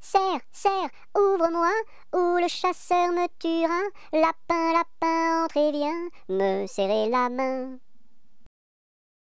Serre, serre, ouvre-moi, ou le chasseur me tuera. Lapin, lapin, entre et viens, me serrer la main.